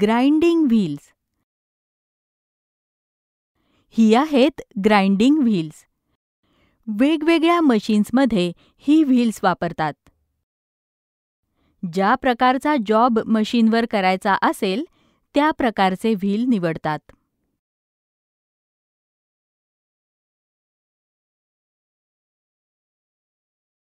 grinding wheels ही आहेत grinding wheels वेगवेगळ्या मशीन्समध्ये ही wheels वापरतात ज्या प्रकारचा जॉब मशीनवर करायचा असेल त्या प्रकारचे व्हील निवडतात